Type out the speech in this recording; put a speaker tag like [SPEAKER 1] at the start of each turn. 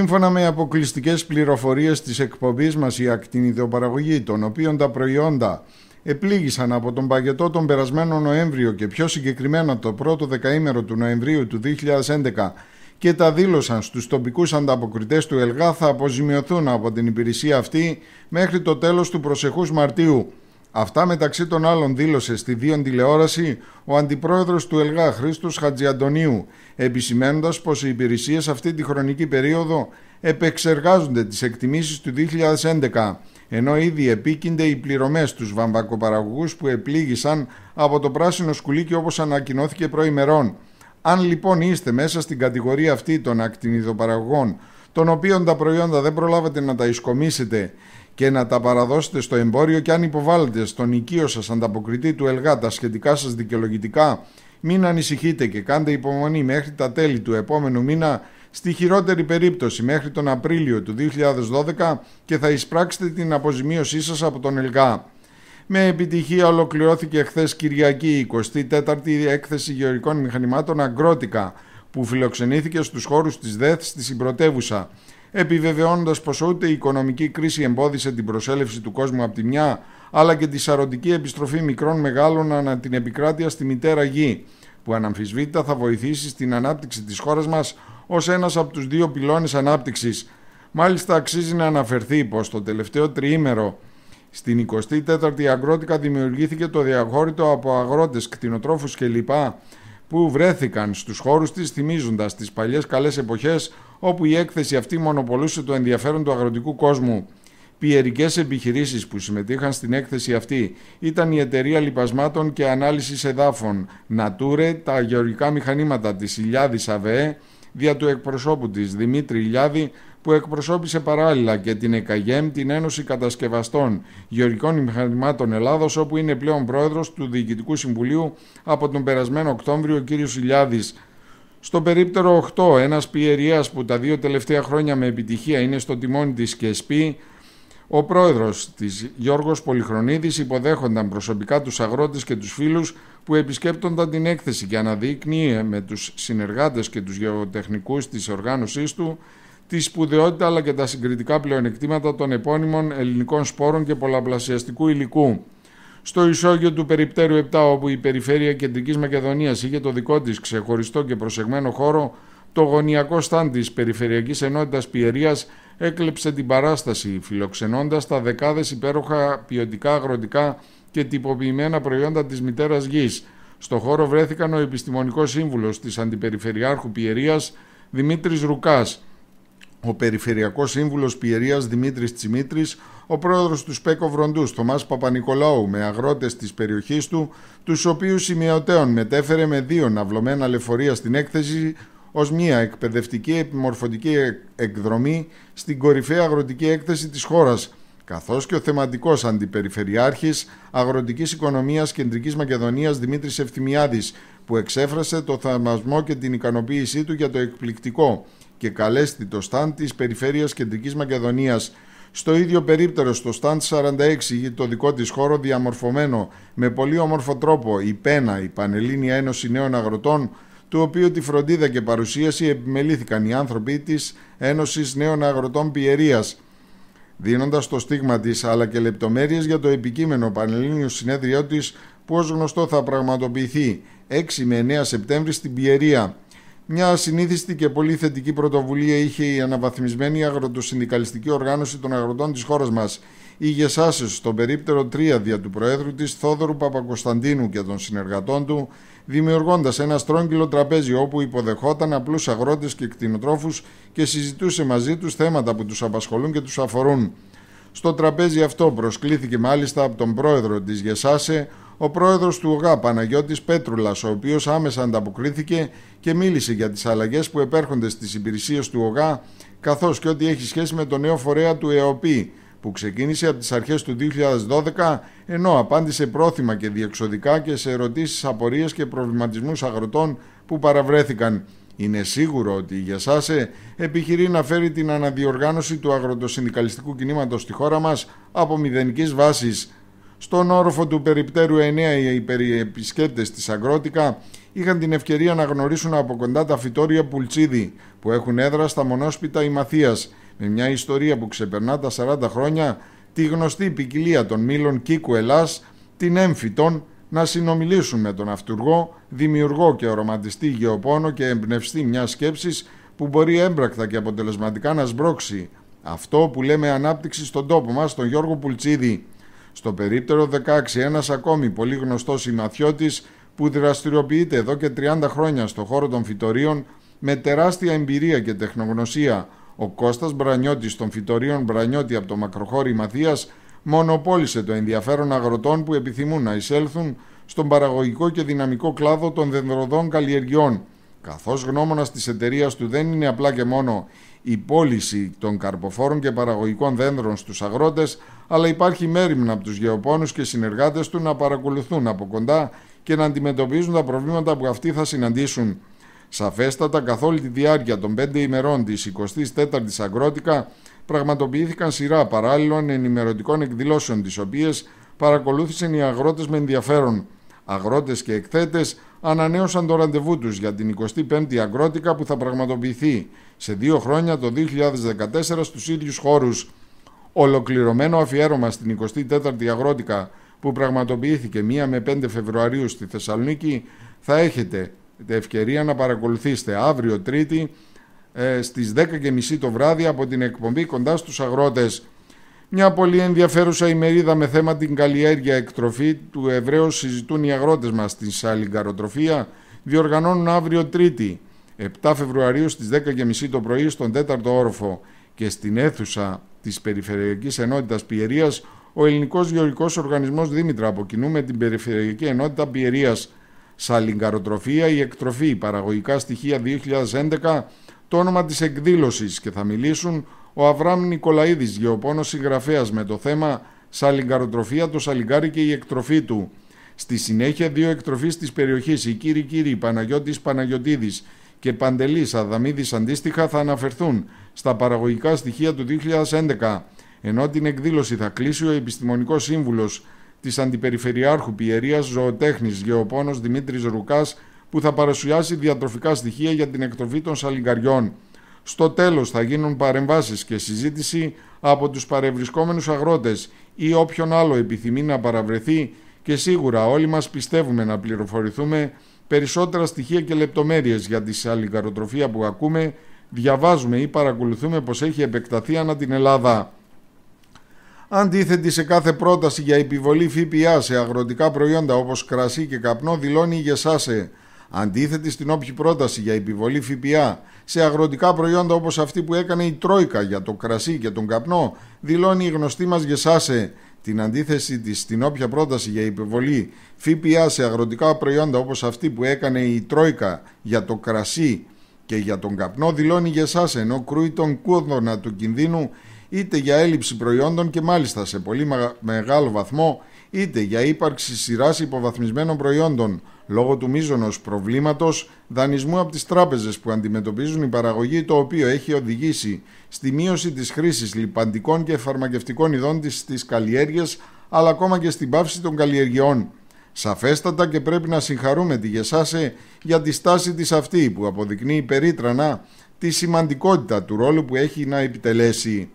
[SPEAKER 1] Σύμφωνα με αποκλειστικές πληροφορίες της εκπομπής μας, η Ακτινιδιοπαραγωγή των οποίων τα προϊόντα επλήγησαν από τον παγετό τον περασμένο Νοέμβριο και πιο συγκεκριμένα το πρώτο δεκαήμερο του Νοεμβρίου του 2011 και τα δήλωσαν στους τοπικούς ανταποκριτές του ΕΛΓΑ θα αποζημιωθούν από την υπηρεσία αυτή μέχρι το τέλος του προσεχούς Μαρτίου. Αυτά μεταξύ των άλλων δήλωσε στη Δίον τηλεόραση ο αντιπρόεδρος του ΕΛΓΑ Χρήστος Χατζιαντονίου, επισημένοντας πως οι υπηρεσίες αυτή τη χρονική περίοδο επεξεργάζονται τις εκτιμήσεις του 2011, ενώ ήδη επίκυνται οι πληρωμές τους βαμβακοπαραγωγούς που επλήγησαν από το πράσινο σκουλίκι όπως ανακοινώθηκε προημερών. Αν λοιπόν είστε μέσα στην κατηγορία αυτή των ακτινιδοπαραγωγών, των οποίων τα προϊόντα δεν προλάβατε να τα ισκομίσετε και να τα παραδώσετε στο εμπόριο και αν υποβάλλετε στον οικείο σας ανταποκριτή του ΕΛΓΑ τα σχετικά σας δικαιολογητικά, μην ανησυχείτε και κάντε υπομονή μέχρι τα τέλη του επόμενου μήνα στη χειρότερη περίπτωση μέχρι τον Απρίλιο του 2012 και θα εισπράξετε την αποζημίωσή σας από τον ΕΛΓΑ. Με επιτυχία ολοκληρώθηκε χθες Κυριακή η 24η έκθεση γεωρικών μηχανημάτων Αγκρότικα που φιλοξενήθηκε στους χώρους της ΔΕΘ στη συμπρωτεύουσα, επιβεβαιώνοντας πως ούτε η οικονομική κρίση εμπόδισε την προσέλευση του κόσμου από τη μια, αλλά και τη σαρωτική επιστροφή μικρών μεγάλων ανά την επικράτεια στη μητέρα γη, που αναμφισβήτητα θα βοηθήσει στην ανάπτυξη της χώρας μας ως ένας από τους δύο πυλώνες ανάπτυξης. Μάλιστα αξίζει να αναφερθεί πως το τελευταίο τριήμερο στην 24η Αγρότικα δημιουργήθηκε το διαχώρητο από αγρότες, κτηνοτρόφους κλπ που βρέθηκαν στους χώρους της θυμίζοντας τις παλιές καλές εποχές όπου η έκθεση αυτή μονοπολούσε το ενδιαφέρον του αγροτικού κόσμου. Πιερικές επιχειρήσεις που συμμετείχαν στην έκθεση αυτή ήταν η Εταιρεία Λιπασμάτων και Ανάλυσης Εδάφων, Νατούρε, τα γεωργικά μηχανήματα της Ιλιάδης ΑΒΕ, δια του εκπροσώπου της Δημήτρη Ιλιάδη, που εκπροσώπησε παράλληλα και την ΕΚΑΓΕΜ, την Ένωση Κατασκευαστών Γεωργικών Μηχανημάτων Ελλάδος, όπου είναι πλέον πρόεδρος του Διοικητικού Συμβουλίου από τον περασμένο Οκτώβριο, ο κ. Σιλιάδη. Στο περίπτερο 8, ένας πιερίας που τα δύο τελευταία χρόνια με επιτυχία είναι στο τιμόνι της ΚΕΣΠΗ, ο πρόεδρος της Γιώργος Πολυχρονίδης υποδέχονταν προσωπικά τους αγρότες και τους φίλους που επισκέπτονταν την έκθεση και αναδείκνυε με τους συνεργάτες και τους γεωτεχνικούς της οργάνωσής του τη σπουδαιότητα αλλά και τα συγκριτικά πλεονεκτήματα των επώνυμων ελληνικών σπόρων και πολλαπλασιαστικού υλικού. Στο ισόγειο του Περιπτέρου 7, όπου η περιφέρεια Κεντρικής Μακεδονίας είχε το δικό της ξεχωριστό και προσεγμένο χώρο, το γωνιακό στάν της Περιφερειακής Ενότητας Πιερίας έκλεψε την παράσταση, φιλοξενώντας τα δεκάδες υπέροχα ποιοτικά αγροτικά και τυποποιημένα προϊόντα της μητέρας γης. Στο χώρο βρέθηκαν ο επιστημονικός σύμβουλος της Αντιπεριφερειάρχου Πιερίας Δημήτρης Ρουκάς, ο Περιφερειακός Σύμβουλος Πιερίας Δημήτρης Τσιμήτρης, ο πρόεδρος του Σπέκο Βροντούς, Θωμάς Παπα-Νικολάου, με αγρότες της περιοχής του, τους οποίους σημειωτέων μετέφερε με δύο ναυλωμένα λεωφορεία στην έκθεση ως μια εκπαιδευτική επιμορφωτική εκδρομή στην κορυφαία αγροτική έκθεση της χώρας, καθώς και ο θεματικός αντιπεριφερειάρχης Αγροτικής Οικονομίας Κεντρικής Μακεδονίας Δημήτρης Ευθυμιάδης, που εξέφρασε το θαυμασμό και την ικανοποίησή του για το εκπληκτικό και καλέστη το στάν της Περιφέρειας Κεντρικής Μακεδονίας. Στο ίδιο περίπτερο, στο στάντ 46 είχε το δικό της χώρο διαμορφωμένο με πολύ όμορφο τρόπο η ΠΕΝΑ, η Πανελλήνια Ένωση Νέων Αγροτών, του οποίου τη φροντίδα και παρουσίαση επιμελήθηκαν οι άνθρωποι της Ένωσης Νέων Αγροτών Πιερίας, δίνοντας το στίγμα της αλλά και λεπτομέρειες για το επικείμενο Πανελλήνιο Συνέδριό της που ως γνωστό θα πραγματοποιηθεί 6 με 9 Σεπτέμβρη στην Πιερία. Μια συνήθιστη και πολύ θετική πρωτοβουλία είχε η αναβαθμισμένη αγροτοσυνδικαλιστική οργάνωση των αγροτών της χώρας μας. Η Γεσάσες, στον περίπτερο 3 δια του Προέδρου της Θόδωρου Παπακοσταντίνου και των συνεργατών του, δημιουργώντας ένα στρόγγυλο τραπέζι όπου υποδεχόταν απλούς αγρότες και κτηνοτρόφους και συζητούσε μαζί τους θέματα που τους απασχολούν και τους αφορούν. Στο τραπέζι αυτό προσκλήθηκε μάλιστα από τον πρόεδρο της Γεσάσε, ο πρόεδρος του ΟΓΑ Παναγιώτης Πέτρουλας, ο οποίος άμεσα ανταποκρίθηκε και μίλησε για τις αλλαγές που επέρχονται στις υπηρεσίες του ΟΓΑ, καθώς και ότι έχει σχέση με το νέο φορέα του ΕΟΠΗ, που ξεκίνησε από τις αρχές του 2012, ενώ απάντησε πρόθυμα και διεξοδικά και σε ερωτήσεις, απορίες και προβληματισμούς αγροτών που παραβρέθηκαν. Είναι σίγουρο ότι η Γιασάσε επιχειρεί να φέρει την αναδιοργάνωση του αγροτοσυνδικαλιστικού κινήματος στη χώρα μας από μηδενικής βάσης, στον όροφο του περιπτέρου 9 οι περιεπισκέπτες της Αγρότικα είχαν την ευκαιρία να γνωρίσουν από κοντά τα φυτόρια Πουλτσίδη που έχουν έδρα στα μονόσπιτα Ημαθίας με μια ιστορία που ξεπερνά τα 40 χρόνια τη γνωστή ποικιλία των μήλων Κίκου Ελλάς, την έμφυτον, να συνομιλήσουν με τον αυτούργο, δημιουργό και οροματιστή γεωπόνο και εμπνευστή μιας σκέψης που μπορεί έμπρακτα και αποτελεσματικά να σμπρώξει αυτό που λέμε ανάπτυξη στον τόπο μας τον Γιώργο Πουλτσίδη. Στο περίπτερο 16 ένας ακόμη πολύ γνωστός ημαθιώτης που δραστηριοποιείται εδώ και 30 χρόνια στο χώρο των φυτορίων με τεράστια εμπειρία και τεχνογνωσία. Ο Κώστας Μπρανιώτης των φυτορίων Μπρανιώτη από το μακροχώρι Μαθίας μονοπόλησε το ενδιαφέρον αγροτών που επιθυμούν να εισέλθουν στον παραγωγικό και δυναμικό κλάδο των δενδροδών καλλιεργιών Καθώς γνώμονας της εταιρείας του δεν είναι απλά και μόνο η πώληση των καρποφόρων και παραγωγικών δέντρων στους αγρότες, αλλά υπάρχει μέρημνα από τους γεωπόνους και συνεργάτες του να παρακολουθούν από κοντά και να αντιμετωπίζουν τα προβλήματα που αυτοί θα συναντήσουν. Σαφέστατα, καθ' όλη τη διάρκεια των πέντε ημερών της 24ης Αγρότικα, πραγματοποιήθηκαν σειρά παράλληλων ενημερωτικών εκδηλώσεων, τις οποίες παρακολούθησαν οι αγρότες με ενδιαφέρον. Αγρότες και εκθέτες ανανέωσαν το ραντεβού τους για την 25η Αγρότικα που θα πραγματοποιηθεί σε δύο χρόνια το 2014 στους ίδιους χώρους. Ολοκληρωμένο αφιέρωμα στην 24η Αγρότικα που πραγματοποιήθηκε 1 με 5 Φεβρουαρίου στη Θεσσαλονίκη θα έχετε ευκαιρία να παρακολουθήσετε αύριο Τρίτη ε, στις 10.30 το βράδυ από την εκπομπή κοντά στους αγρότες. Μια πολύ ενδιαφέρουσα ημερίδα με θέμα την καλλιέργεια εκτροφή του Εβραίου συζητούν οι αγρότες μας στην σαλιγκαροτροφία. Διοργανώνουν αύριο Τρίτη, 7 Φεβρουαρίου στις 10.30 το πρωί στον 4ο όροφο και στην αίθουσα της Περιφερειακής Ενότητας Πιερίας ο Ελληνικός Γεωργικός Οργανισμός Δήμητρα αποκινούμε με την Περιφερειακή Ενότητα Πιερίας Σαλιγκαροτροφία, η εκτροφή, παραγωγικά στοιχεία 2011, το όνομα της εκδήλωσης και θα μιλήσουν ο Αβραμ Νικολαίδης, γεωπόνος συγγραφέας με το θέμα «Σαλιγκαροτροφία, το σαλιγκάρι και η εκτροφή του». Στη συνέχεια δύο εκτροφείς της περιοχής, οι κύριοι κύριοι Παναγιώτης Παναγιοτήδη και Παντελής Αδαμίδης αντίστοιχα θα αναφερθούν στα παραγωγικά στοιχεία του 2011, ενώ την εκδήλωση θα κλείσει ο επιστημονικός Σύμβουλος της Αντιπεριφερειάρχου Πιερίας Ζωοτέχνης Γεωπόνος Δημήτρης Ρουκάς, που θα παρουσιάσει διατροφικά στοιχεία για την εκτροφή των σαλιγκαριών. Στο τέλος θα γίνουν παρεμβάσεις και συζήτηση από τους παρευρισκόμενους αγρότες ή όποιον άλλο επιθυμεί να παραβρεθεί και σίγουρα όλοι μας πιστεύουμε να πληροφορηθούμε περισσότερα στοιχεία και λεπτομέρειες για τη αλληγαροτροφία που ακούμε, διαβάζουμε ή παρακολουθούμε πως έχει επεκταθεί ανά την Ελλάδα. Αντίθετη σε κάθε πρόταση για επιβολή ΦΠΑ σε αγροτικά προϊόντα όπως κρασί και καπνό δηλώνει η Γεσάσε Αντίθετη στην όποια πρόταση για επιβολή ΦΠΑ σε αγροτικά προϊόντα όπως αυτή που έκανε η Τρόικα για το κρασί και τον καπνό, δηλώνει η γνωστή μας Γεσάσε την αντίθεση της στην όποια πρόταση για επιβολή ΦΠΑ σε αγροτικά προϊόντα όπως αυτή που έκανε η Τρόικα για το κρασί και για τον καπνό δηλώνει για Γεσάσε ενώ κρούει τον κούδωνα του κινδύνου είτε για έλλειψη προϊόντων και μάλιστα σε πολύ μεγάλο βαθμό είτε για ύπαρξη σειράς υποβαθμισμένων προϊόντων λόγω του μείζωνος προβλήματος δανεισμού από τις τράπεζες που αντιμετωπίζουν η παραγωγή, το οποίο έχει οδηγήσει στη μείωση της χρήσης λιπαντικών και φαρμακευτικών ειδών της στις αλλά ακόμα και στην πάυση των καλλιεργειών. Σαφέστατα και πρέπει να συγχαρούμε τη Γεσάσε για τη στάση της αυτή που αποδεικνύει περίτρανα τη σημαντικότητα του ρόλου που έχει να επιτελέσει.